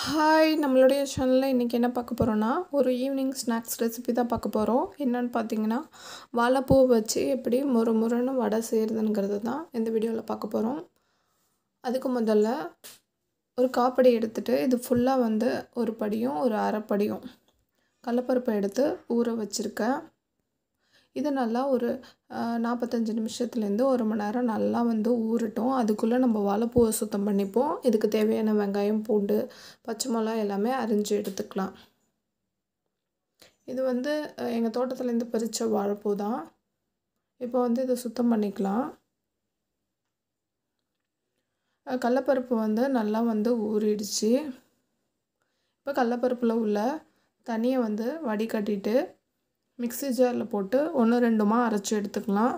hi நம்மளுடைய சேனலில் இன்றைக்கி என்ன பார்க்க போகிறோன்னா ஒரு ஈவினிங் ஸ்நாக்ஸ் ரெசிபி தான் பார்க்க போகிறோம் என்னென்னு பார்த்தீங்கன்னா வாழைப்பூ வச்சு எப்படி முறு முறைன்னு வடை செய்கிறதுங்கிறது தான் இந்த வீடியோவில் பார்க்க போகிறோம் அதுக்கு முதல்ல ஒரு காப்படி எடுத்துகிட்டு இது ஃபுல்லாக வந்து ஒரு படியும் ஒரு அரைப்படியும் கடலப்பருப்பை எடுத்து ஊற வச்சுருக்கேன் இது நல்லா ஒரு நாற்பத்தஞ்சு நிமிஷத்துலேருந்து ஒரு மணி நேரம் நல்லா வந்து ஊறட்டும் அதுக்குள்ளே நம்ம வாழைப்பூவை சுத்தம் பண்ணிப்போம் இதுக்கு தேவையான வெங்காயம் பூண்டு பச்சை மிளகா எல்லாமே அரிஞ்சு எடுத்துக்கலாம் இது வந்து எங்கள் தோட்டத்துலேருந்து பறித்த வாழைப்பூ தான் இப்போ வந்து இதை சுத்தம் பண்ணிக்கலாம் கடலப்பருப்பு வந்து நல்லா வந்து ஊறிடுச்சு இப்போ கடலப்பருப்பில் உள்ள தனியை வந்து வடிகட்டிட்டு மிக்ஸி ஜாரில் போட்டு ஒன்று ரெண்டுமாக அரைச்சி எடுத்துக்கலாம்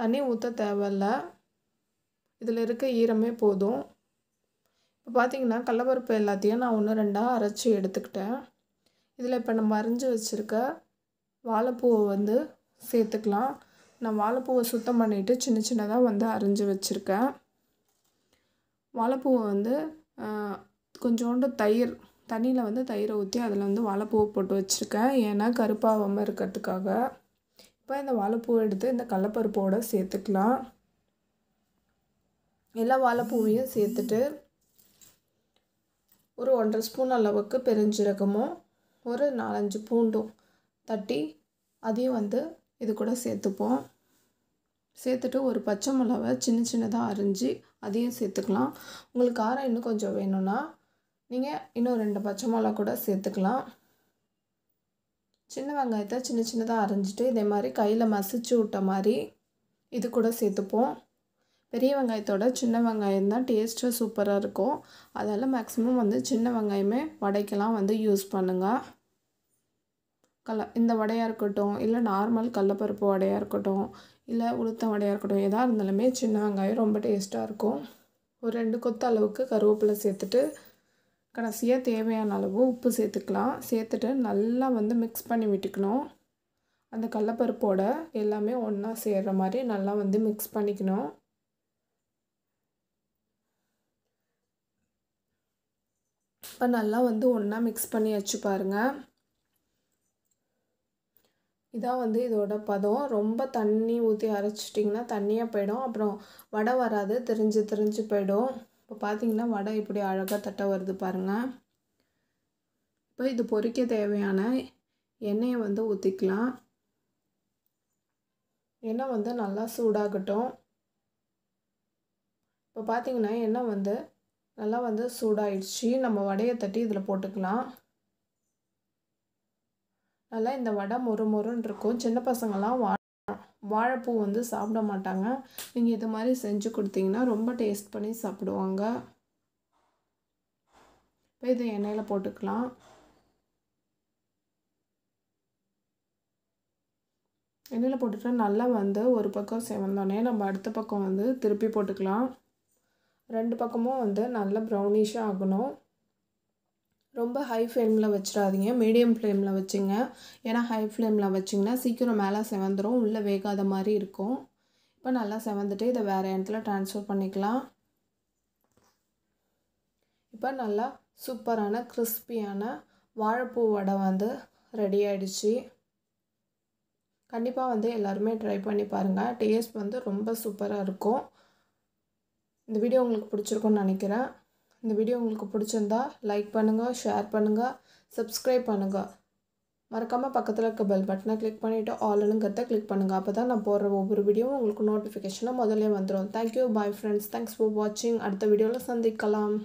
தண்ணி ஊற்ற தேவையில்ல இதில் இருக்க ஈரமே போதும் இப்போ பார்த்திங்கன்னா கடலப்பருப்பு எல்லாத்தையும் நான் ஒன்று ரெண்டாக அரைச்சி எடுத்துக்கிட்டேன் இதில் இப்போ நம்ம அரிஞ்சு வச்சுருக்க வாழைப்பூவை வந்து சேர்த்துக்கலாம் நான் வாழைப்பூவை சுத்தம் பண்ணிவிட்டு சின்ன சின்னதாக வந்து அரைஞ்சி வச்சுருக்கேன் வாழைப்பூவை வந்து கொஞ்சோண்டு தயிர் தண்ணியில் வந்து தயிரை ஊற்றி அதில் வந்து வாழைப்பூவை போட்டு வச்சுருக்கேன் ஏன்னா கருப்பாகாமல் இருக்கிறதுக்காக இப்போ இந்த வாழைப்பூவை எடுத்து இந்த கடலப்பருப்போடு சேர்த்துக்கலாம் எல்லா வாழைப்பூவையும் சேர்த்துட்டு ஒரு ஒன்றரை ஸ்பூன் அளவுக்கு பெருஞ்சீரகமும் ஒரு நாலஞ்சு பூண்டும் தட்டி அதையும் வந்து இது கூட சேர்த்துப்போம் சேர்த்துட்டு ஒரு பச்சை மிளகை சின்ன சின்னதாக அரிஞ்சு அதையும் சேர்த்துக்கலாம் உங்களுக்கு காரம் இன்னும் கொஞ்சம் வேணும்னா நீங்கள் இன்னும் ரெண்டு பச்சை மிளகா கூட சேர்த்துக்கலாம் சின்ன வெங்காயத்தை சின்ன சின்னதாக அரைஞ்சிட்டு இதே மாதிரி கையில் மசிச்சு விட்ட மாதிரி இது கூட சேர்த்துப்போம் பெரிய வெங்காயத்தோட சின்ன வெங்காயம் தான் டேஸ்ட்டு சூப்பராக இருக்கும் அதால் மேக்ஸிமம் வந்து சின்ன வெங்காயமே வடைக்கெல்லாம் வந்து யூஸ் பண்ணுங்கள் கல்ல இந்த வடையாக இருக்கட்டும் இல்லை நார்மல் கடலப்பருப்பு வடையாக இருக்கட்டும் இல்லை உளுத்த வடையாக இருக்கட்டும் எதாக இருந்தாலுமே சின்ன வெங்காயம் ரொம்ப டேஸ்ட்டாக இருக்கும் ஒரு ரெண்டு கொத்த அளவுக்கு கருவேப்பிலை சேர்த்துட்டு கடைசியாக தேவையான அளவு உப்பு சேர்த்துக்கலாம் சேர்த்துட்டு நல்லா வந்து மிக்ஸ் பண்ணி விட்டுக்கணும் அந்த கடலப்பருப்போட எல்லாமே ஒன்றா சேர்கிற மாதிரி நல்லா வந்து மிக்ஸ் பண்ணிக்கணும் இப்போ நல்லா வந்து ஒன்றா மிக்ஸ் பண்ணி வச்சு பாருங்கள் இதான் வந்து இதோட பதம் ரொம்ப தண்ணி ஊற்றி அரைச்சிட்டிங்கன்னா தண்ணியாக போயிடும் அப்புறம் வடை வராது தெரிஞ்சு தெரிஞ்சு போயிடும் இப்போ பார்த்திங்கன்னா வடை இப்படி அழகாக தட்ட வருது பாருங்கள் இப்போ இது பொறிக்க தேவையான எண்ணெயை வந்து ஊற்றிக்கலாம் எண்ணெய் வந்து நல்லா சூடாகட்டும் இப்போ பார்த்திங்கன்னா எண்ணெய் வந்து நல்லா வந்து சூடாயிடுச்சு நம்ம வடையை தட்டி இதில் போட்டுக்கலாம் நல்லா இந்த வடை மொறு மொறுன்னு இருக்கும் சின்ன பசங்கள்லாம் வா வாழைப்பூ வந்து சாப்பிட மாட்டாங்க நீங்கள் இது மாதிரி செஞ்சு கொடுத்தீங்கன்னா ரொம்ப டேஸ்ட் பண்ணி சாப்பிடுவாங்க இப்போ இதை எண்ணெயில் போட்டுக்கலாம் எண்ணெயில் போட்டுக்கிட்டா நல்லா வந்து ஒரு பக்கம் செவந்தோடனே நம்ம அடுத்த பக்கம் வந்து திருப்பி போட்டுக்கலாம் ரெண்டு பக்கமும் வந்து நல்லா ப்ரௌனிஷாக ஆகணும் ரொம்ப ஹை ஃப்ளேமில் வச்சிடாதீங்க மீடியம் ஃப்ளேமில் வச்சுங்க ஏன்னா ஹை ஃப்ளேமில் வச்சிங்கன்னா சீக்கிரம் மேலே செவந்துடும் உள்ளே வேகாத மாதிரி இருக்கும் இப்போ நல்லா செவந்துட்டு இதை வேறு இடத்துல ட்ரான்ஸ்ஃபர் பண்ணிக்கலாம் இப்போ நல்லா சூப்பரான கிறிஸ்பியான வாழைப்பூ வடை வந்து ரெடி ஆகிடுச்சு கண்டிப்பாக வந்து எல்லாருமே ட்ரை பண்ணி பாருங்கள் டேஸ்ட் வந்து ரொம்ப சூப்பராக இருக்கும் இந்த வீடியோ உங்களுக்கு பிடிச்சிருக்குன்னு நினைக்கிறேன் இந்த வீடியோ உங்களுக்கு பிடிச்சிருந்தா லைக் பண்ணுங்கள் ஷேர் பண்ணுங்கள் சப்ஸ்கிரைப் பண்ணுங்கள் மறக்காமல் பக்கத்தில் இருக்க பெல் பட்டனை கிளிக் பண்ணிவிட்டு ஆல்னுங்கிறத கிளிக் பண்ணுங்கள் அப்போ தான் நான் போடுற ஒவ்வொரு வீடியோவும் உங்களுக்கு நோட்டிஃபிகேஷனும் முதல்ல வந்துடும் thank you bye friends thanks for வாட்சிங் அடுத்த வீடியோவில் சந்திக்கலாம்